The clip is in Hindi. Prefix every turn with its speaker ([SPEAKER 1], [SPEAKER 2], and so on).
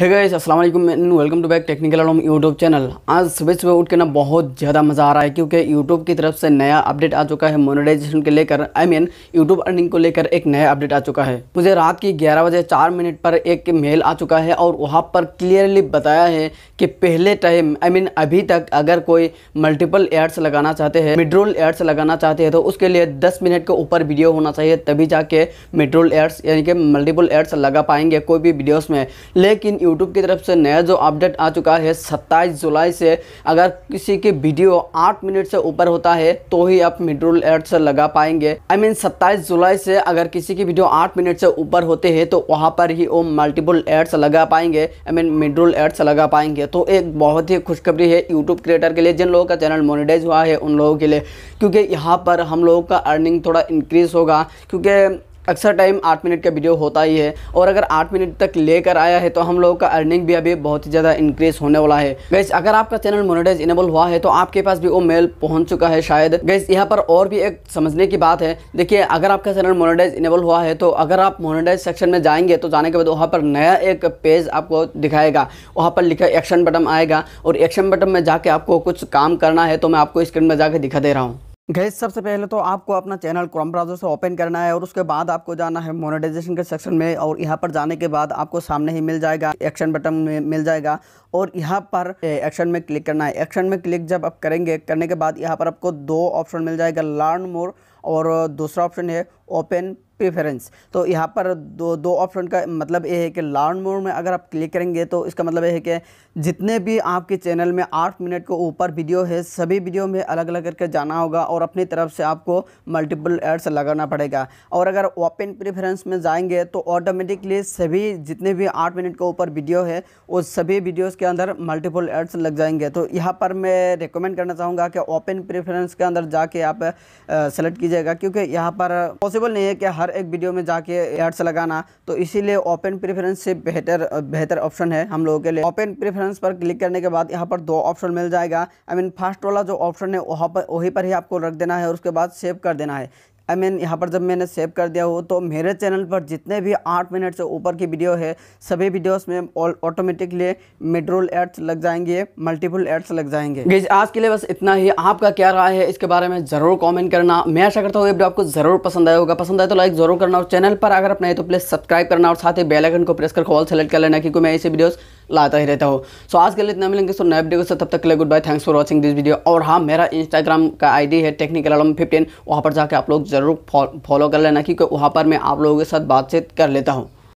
[SPEAKER 1] है गाइस अस्सलाम वालेकुम मैं वेलकम टू बैक टेक्निकल अलॉम यूट्यूब चैनल आज सुबह सुबह उठ के ना बहुत ज़्यादा मज़ा आ रहा है क्योंकि यूट्यूब की तरफ से नया अपडेट आ चुका है मोनेटाइजेशन के लेकर आई मीन यूट्यूब अर्निंग को लेकर एक नया अपडेट आ चुका है मुझे रात की ग्यारह बजे चार मिनट पर एक मेल आ चुका है और वहाँ पर क्लियरली बताया है कि पहले टाइम आई मीन अभी तक अगर कोई मल्टीपल एड्स लगाना चाहते हैं मिड्रोल एड्स लगाना चाहते हैं तो उसके लिए दस मिनट के ऊपर वीडियो होना चाहिए तभी जाके मिड्रोल एड्स यानी कि मल्टीपल एड्स लगा पाएंगे कोई भी वीडियोज़ में लेकिन यूट्यूब की तरफ से नया जो अपडेट आ चुका है 27 जुलाई से अगर किसी की वीडियो 8 मिनट से ऊपर होता है तो ही आप मिडरूल एड्स लगा पाएंगे आई I मीन mean, 27 जुलाई से अगर किसी की वीडियो 8 मिनट से ऊपर होते हैं तो वहाँ पर ही वो मल्टीपल एड्स लगा पाएंगे आई मीन mean, एड्स लगा पाएंगे तो एक बहुत ही खुशखबरी है यूट्यूब क्रिएटर के लिए जिन लोगों का चैनल मोनिटाइज हुआ है उन लोगों के लिए क्योंकि यहाँ पर हम लोगों का अर्निंग थोड़ा इंक्रीज़ होगा क्योंकि अक्सर टाइम आठ मिनट का वीडियो होता ही है और अगर आठ मिनट तक लेकर आया है तो हम लोगों का अर्निंग भी अभी बहुत ही ज़्यादा इंक्रीज होने वाला है गैस अगर आपका चैनल मोनेटाइज इनेबल हुआ है तो आपके पास भी वो मेल पहुंच चुका है शायद गैस यहाँ पर और भी एक समझने की बात है देखिए अगर आपका चैनल मोनेटाइज इनेबल हुआ है तो अगर आप मोनेटाइज सेक्शन में जाएंगे तो जाने के बाद वहाँ पर नया एक पेज आपको दिखाएगा वहाँ पर लिखा एक्शन बटन आएगा और एक्शन बटन में जाके आपको कुछ काम करना है तो मैं आपको स्क्रीन में जाकर दिखा दे रहा हूँ गैस सबसे पहले तो आपको अपना चैनल क्रोम ब्राउज़र से ओपन करना है और उसके बाद आपको जाना है मोनेटाइजेशन के सेक्शन में और यहाँ पर जाने के बाद आपको सामने ही मिल जाएगा एक्शन बटन में मिल जाएगा और यहाँ पर एक्शन में क्लिक करना है एक्शन में क्लिक जब आप करेंगे करने के बाद यहाँ पर आपको दो ऑप्शन मिल जाएगा लर्न मोर और दूसरा ऑप्शन है ओपन प्रेफरेंस तो यहाँ पर दो दो ऑप्शन का मतलब ये है कि लार्न मोड में अगर आप क्लिक करेंगे तो इसका मतलब ये है कि जितने भी आपके चैनल में आठ मिनट के ऊपर वीडियो है सभी वीडियो में अलग अलग करके जाना होगा और अपनी तरफ से आपको मल्टीपल एड्स लगाना पड़ेगा और अगर ओपन प्रेफरेंस में जाएंगे तो ऑटोमेटिकली सभी जितने भी आठ मिनट के ऊपर वीडियो है वो सभी वीडियोज़ के अंदर मल्टीपल एड्स लग जाएंगे तो यहाँ पर मैं रिकमेंड करना चाहूँगा कि ओपन प्रेफरेंस के अंदर जाके आप सेलेक्ट कीजिएगा क्योंकि यहाँ पर पॉसिबल नहीं है कि हर हर एक वीडियो में जाके एड्स लगाना तो इसीलिए ओपन प्रेफरेंस से बेहतर बेहतर ऑप्शन है हम लोगों के लिए ओपन प्रेफरेंस पर क्लिक करने के बाद यहाँ पर दो ऑप्शन मिल जाएगा आई मीन फर्स्ट वाला जो ऑप्शन है वहाँ पर वहीं पर ही आपको रख देना है और उसके बाद सेव कर देना है आई मीन यहाँ पर जब मैंने सेव कर दिया हो तो मेरे चैनल पर जितने भी आठ मिनट से ऊपर की वीडियो है सभी वीडियोस में ऑटोमेटिकली मेड्रोल एड्स लग जाएंगे मल्टीपल एड्स लग जाएंगे गेज आज के लिए बस इतना ही आपका क्या राय है इसके बारे में ज़रूर कॉमेंट करना मैं आशा करता हूँ ये आपको ज़रूर पसंद आया होगा पसंद आए तो लाइक ज़रूर करना और चैनल पर अगर अपना है तो प्लीज़ सब्सक्राइब करना और साथ ही बेलाइकन को प्रेस कर कॉल सेलेक्ट कर लेना क्योंकि मैं ऐसे वीडियोज़ लाता ही रहता हो सो आज के लिए इतना मिलेंगे सो नए वीडियो से तब तक के लिए goodbye thanks for watching this video और हाँ मेरा इंस्टाग्राम का आईडी है टेक्निकल आलम फिफ्टीन वहाँ पर जाकर आप लोग ज़रूर फॉलो कर लेना क्योंकि वहाँ पर मैं आप लोगों के साथ बातचीत कर लेता हूँ